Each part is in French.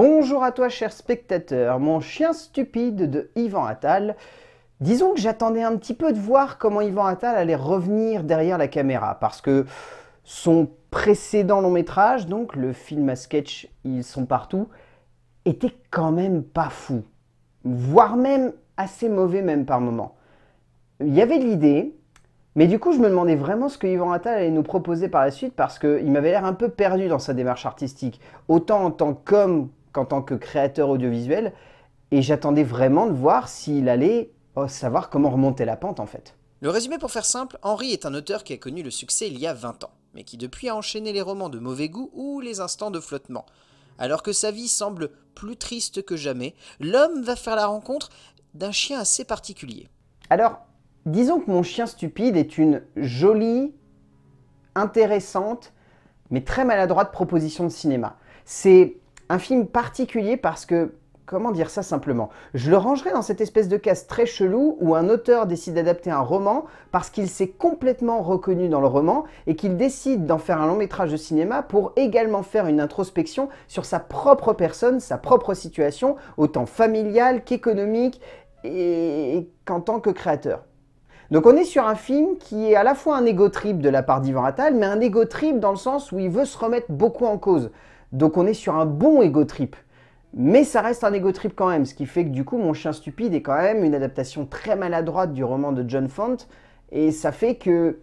Bonjour à toi cher spectateur, mon chien stupide de Yvan Attal. Disons que j'attendais un petit peu de voir comment Yvan Attal allait revenir derrière la caméra, parce que son précédent long métrage, donc le film à sketch Ils sont partout, était quand même pas fou, voire même assez mauvais même par moments. Il y avait de l'idée, mais du coup, je me demandais vraiment ce que Yvan Attal allait nous proposer par la suite parce qu'il m'avait l'air un peu perdu dans sa démarche artistique, autant en tant qu'homme en tant que créateur audiovisuel. Et j'attendais vraiment de voir s'il allait oh, savoir comment remonter la pente en fait. Le résumé pour faire simple, Henri est un auteur qui a connu le succès il y a 20 ans, mais qui depuis a enchaîné les romans de mauvais goût ou les instants de flottement. Alors que sa vie semble plus triste que jamais, l'homme va faire la rencontre d'un chien assez particulier. Alors, disons que mon chien stupide est une jolie, intéressante, mais très maladroite proposition de cinéma. C'est un film particulier parce que comment dire ça simplement Je le rangerai dans cette espèce de casse très chelou où un auteur décide d'adapter un roman parce qu'il s'est complètement reconnu dans le roman et qu'il décide d'en faire un long métrage de cinéma pour également faire une introspection sur sa propre personne, sa propre situation, autant familiale qu'économique et qu'en tant que créateur. Donc on est sur un film qui est à la fois un égo trip de la part d'Yvan Attal, mais un égo trip dans le sens où il veut se remettre beaucoup en cause. Donc on est sur un bon égo trip. Mais ça reste un égo trip quand même, ce qui fait que du coup Mon chien stupide est quand même une adaptation très maladroite du roman de John Font, et ça fait que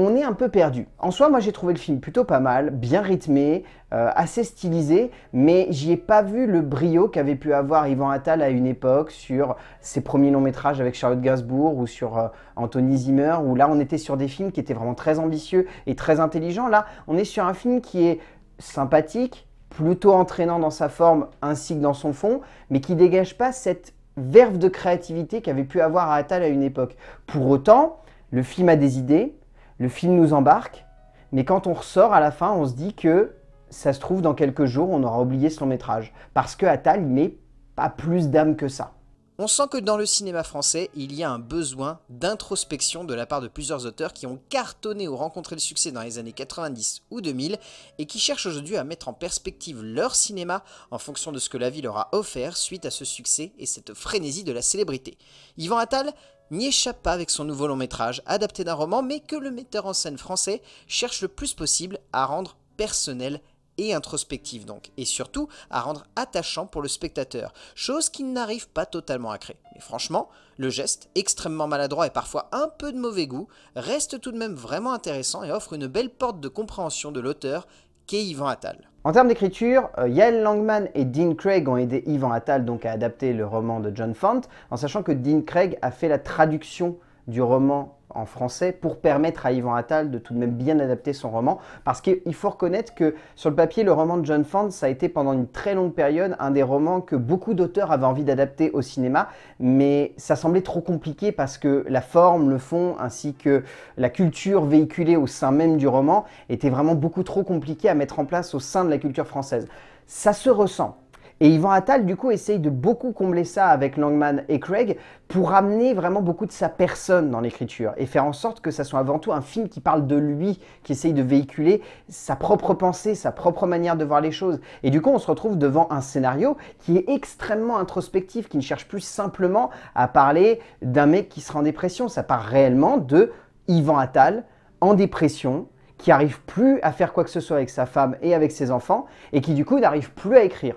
on est un peu perdu. En soi, moi j'ai trouvé le film plutôt pas mal, bien rythmé, euh, assez stylisé, mais j'y ai pas vu le brio qu'avait pu avoir Yvan Attal à une époque sur ses premiers longs métrages avec Charlotte Gainsbourg ou sur euh, Anthony Zimmer, où là on était sur des films qui étaient vraiment très ambitieux et très intelligents. Là, on est sur un film qui est sympathique, plutôt entraînant dans sa forme ainsi que dans son fond, mais qui dégage pas cette verve de créativité qu'avait pu avoir Attal à une époque. Pour autant, le film a des idées, le film nous embarque, mais quand on ressort à la fin, on se dit que ça se trouve dans quelques jours, on aura oublié ce long métrage. Parce que Attal n'est pas plus d'âme que ça. On sent que dans le cinéma français, il y a un besoin d'introspection de la part de plusieurs auteurs qui ont cartonné ou rencontré le succès dans les années 90 ou 2000 et qui cherchent aujourd'hui à mettre en perspective leur cinéma en fonction de ce que la vie leur a offert suite à ce succès et cette frénésie de la célébrité. Yvan Attal, n'y échappe pas avec son nouveau long métrage, adapté d'un roman, mais que le metteur en scène français cherche le plus possible à rendre personnel et introspectif donc, et surtout à rendre attachant pour le spectateur, chose qu'il n'arrive pas totalement à créer. Mais franchement, le geste, extrêmement maladroit et parfois un peu de mauvais goût, reste tout de même vraiment intéressant et offre une belle porte de compréhension de l'auteur Yvan Attal. En termes d'écriture, euh, Yael Langman et Dean Craig ont aidé Yvan Attal donc à adapter le roman de John Font, en sachant que Dean Craig a fait la traduction du roman en français pour permettre à Yvan Attal de tout de même bien adapter son roman. Parce qu'il faut reconnaître que sur le papier, le roman de John Fand, ça a été pendant une très longue période un des romans que beaucoup d'auteurs avaient envie d'adapter au cinéma, mais ça semblait trop compliqué parce que la forme, le fond, ainsi que la culture véhiculée au sein même du roman était vraiment beaucoup trop compliqué à mettre en place au sein de la culture française. Ça se ressent, et Yvan Attal, du coup, essaye de beaucoup combler ça avec Langman et Craig pour amener vraiment beaucoup de sa personne dans l'écriture et faire en sorte que ça soit avant tout un film qui parle de lui, qui essaye de véhiculer sa propre pensée, sa propre manière de voir les choses. Et du coup, on se retrouve devant un scénario qui est extrêmement introspectif, qui ne cherche plus simplement à parler d'un mec qui sera en dépression. Ça part réellement de Yvan Attal en dépression, qui n'arrive plus à faire quoi que ce soit avec sa femme et avec ses enfants, et qui du coup n'arrive plus à écrire.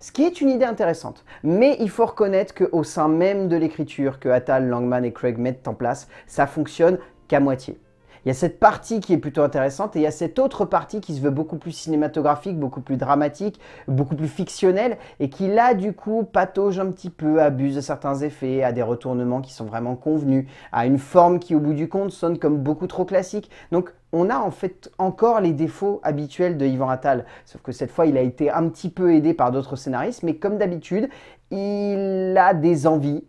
Ce qui est une idée intéressante, mais il faut reconnaître qu'au sein même de l'écriture que Attal, Langman et Craig mettent en place, ça fonctionne qu'à moitié. Il y a cette partie qui est plutôt intéressante et il y a cette autre partie qui se veut beaucoup plus cinématographique, beaucoup plus dramatique, beaucoup plus fictionnelle et qui là du coup patauge un petit peu, abuse de certains effets, à des retournements qui sont vraiment convenus, à une forme qui au bout du compte sonne comme beaucoup trop classique. Donc on a en fait encore les défauts habituels de Yvan Attal, sauf que cette fois il a été un petit peu aidé par d'autres scénaristes, mais comme d'habitude, il a des envies,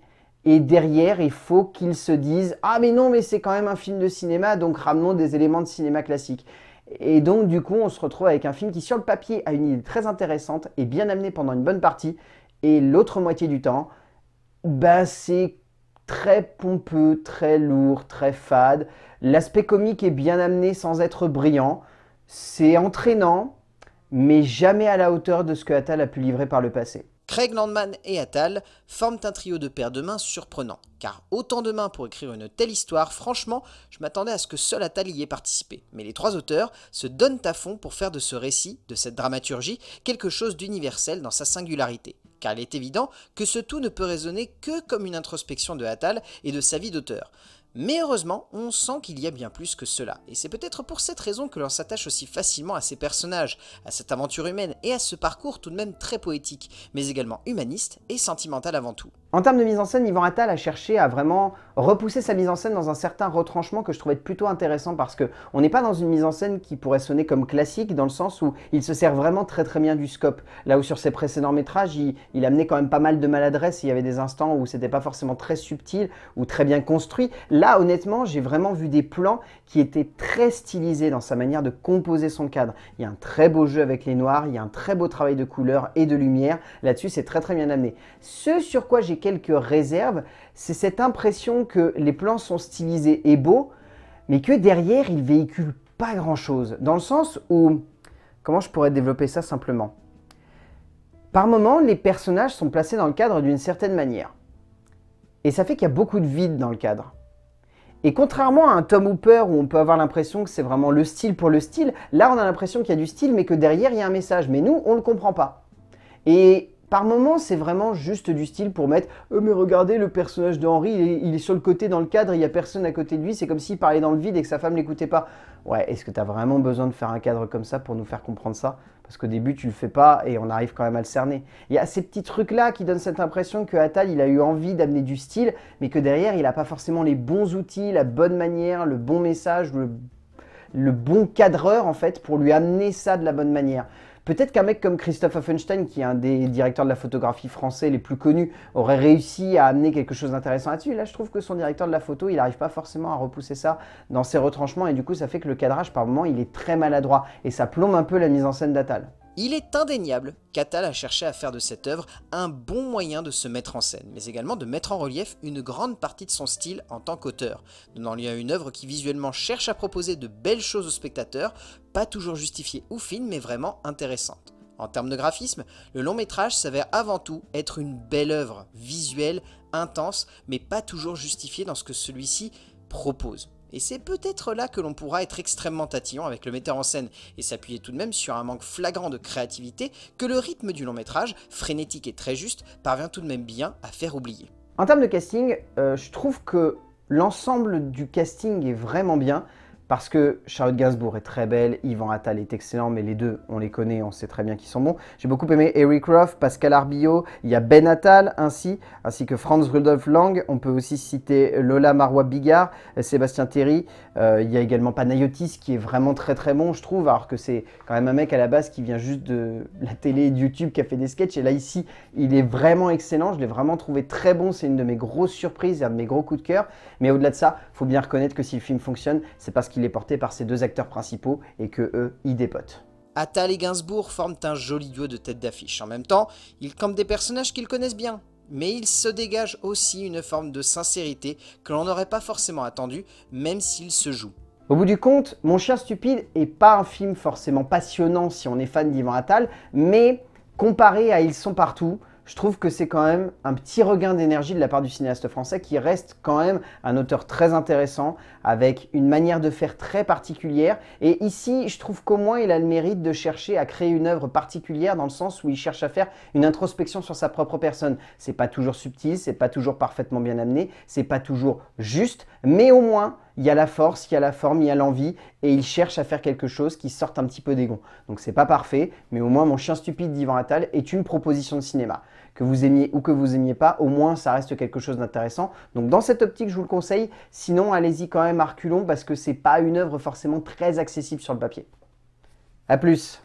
et derrière, il faut qu'ils se disent Ah, mais non, mais c'est quand même un film de cinéma, donc ramenons des éléments de cinéma classique. Et donc, du coup, on se retrouve avec un film qui, sur le papier, a une idée très intéressante et bien amenée pendant une bonne partie. Et l'autre moitié du temps, bah, c'est très pompeux, très lourd, très fade. L'aspect comique est bien amené sans être brillant. C'est entraînant, mais jamais à la hauteur de ce que Attal a pu livrer par le passé. Craig Landman et Attal forment un trio de paires de mains surprenant, car autant de mains pour écrire une telle histoire, franchement, je m'attendais à ce que seul Attal y ait participé. Mais les trois auteurs se donnent à fond pour faire de ce récit, de cette dramaturgie, quelque chose d'universel dans sa singularité. Car il est évident que ce tout ne peut résonner que comme une introspection de Attal et de sa vie d'auteur. Mais heureusement, on sent qu'il y a bien plus que cela, et c'est peut-être pour cette raison que l'on s'attache aussi facilement à ces personnages, à cette aventure humaine et à ce parcours tout de même très poétique, mais également humaniste et sentimental avant tout. En termes de mise en scène, Yvan Attal a cherché à vraiment repousser sa mise en scène dans un certain retranchement que je trouvais plutôt intéressant parce que on n'est pas dans une mise en scène qui pourrait sonner comme classique dans le sens où il se sert vraiment très très bien du scope. Là où sur ses précédents métrages, il, amenait quand même pas mal de maladresse, il y avait des instants où c'était pas forcément très subtil ou très bien construit. Là, honnêtement, j'ai vraiment vu des plans qui étaient très stylisés dans sa manière de composer son cadre. Il y a un très beau jeu avec les noirs, il y a un très beau travail de couleurs et de lumière. Là-dessus, c'est très très bien amené. Ce sur quoi j'ai quelques réserves, c'est cette impression que les plans sont stylisés et beaux, mais que derrière, ils véhiculent pas grand-chose. Dans le sens où... Comment je pourrais développer ça simplement Par moments, les personnages sont placés dans le cadre d'une certaine manière. Et ça fait qu'il y a beaucoup de vide dans le cadre. Et contrairement à un Tom Hooper où on peut avoir l'impression que c'est vraiment le style pour le style, là on a l'impression qu'il y a du style mais que derrière il y a un message. Mais nous, on ne le comprend pas. Et par moments, c'est vraiment juste du style pour mettre euh, mais regardez, le personnage de Henry, il est, sur le côté dans le cadre, il n'y a personne à côté de lui, c'est comme s'il parlait dans le vide et que sa femme l'écoutait pas. Ouais, est-ce que tu as vraiment besoin de faire un cadre comme ça pour nous faire comprendre ça Parce qu'au début, tu le fais pas et on arrive quand même à le cerner. Il y a ces petits trucs-là qui donnent cette impression que Attal, il a eu envie d'amener du style, mais que derrière, il n'a pas forcément les bons outils, la bonne manière, le bon message, le le bon cadreur en fait pour lui amener ça de la bonne manière. Peut-être qu'un mec comme Christophe Offenstein, qui est un des directeurs de la photographie français les plus connus, aurait réussi à amener quelque chose d'intéressant là-dessus. Là, je trouve que son directeur de la photo, il n'arrive pas forcément à repousser ça dans ses retranchements, et du coup, ça fait que le cadrage, par moment, il est très maladroit, et ça plombe un peu la mise en scène d'Atal. Il est indéniable qu'Attal a cherché à faire de cette œuvre un bon moyen de se mettre en scène, mais également de mettre en relief une grande partie de son style en tant qu'auteur, donnant lieu à une œuvre qui visuellement cherche à proposer de belles choses aux spectateurs, pas toujours justifiées ou fines, mais vraiment intéressantes. En termes de graphisme, le long métrage s'avère avant tout être une belle œuvre, visuelle, intense, mais pas toujours justifiée dans ce que celui-ci propose. Et c'est peut-être là que l'on pourra être extrêmement tatillon avec le metteur en scène et s'appuyer tout de même sur un manque flagrant de créativité que le rythme du long métrage, frénétique et très juste, parvient tout de même bien à faire oublier. En termes de casting, euh, je trouve que l'ensemble du casting est vraiment bien. Parce que Charlotte Gainsbourg est très belle, Yvan Attal est excellent, mais les deux, on les connaît, on sait très bien qu'ils sont bons. J'ai beaucoup aimé Eric croft Pascal Arbillot, il y a Ben Attal ainsi, ainsi que Franz Rudolf Lang. On peut aussi citer Lola Marois Bigard, Sébastien Théry, euh, il y a également Panayotis qui est vraiment très très bon, je trouve, alors que c'est quand même un mec à la base qui vient juste de la télé et de YouTube, qui a fait des sketchs. Et là, ici, il est vraiment excellent. Je l'ai vraiment trouvé très bon. C'est une de mes grosses surprises, un de mes gros coups de cœur. Mais au-delà de ça, faut bien reconnaître que si le film fonctionne, c'est parce qu'il il est porté par ses deux acteurs principaux et que eux y dépotent. Attal et Gainsbourg forment un joli duo de tête d'affiche. En même temps, ils campent des personnages qu'ils connaissent bien, mais ils se dégagent aussi une forme de sincérité que l'on n'aurait pas forcément attendue, même s'ils se jouent. Au bout du compte, Mon chien stupide est pas un film forcément passionnant si on est fan d'Ivan Attal, mais comparé à Ils sont partout, je trouve que c'est quand même un petit regain d'énergie de la part du cinéaste français qui reste quand même un auteur très intéressant, avec une manière de faire très particulière. Et ici, je trouve qu'au moins il a le mérite de chercher à créer une œuvre particulière dans le sens où il cherche à faire une introspection sur sa propre personne. C'est pas toujours subtil, c'est pas toujours parfaitement bien amené, c'est pas toujours juste, mais au moins il y a la force, il y a la forme, il y a l'envie, et il cherche à faire quelque chose qui sorte un petit peu des gonds. Donc c'est pas parfait, mais au moins Mon chien stupide d'Ivan Attal est une proposition de cinéma. Que vous aimiez ou que vous aimiez pas, au moins ça reste quelque chose d'intéressant. Donc dans cette optique, je vous le conseille. Sinon, allez-y quand même à reculons parce que c'est pas une œuvre forcément très accessible sur le papier. A plus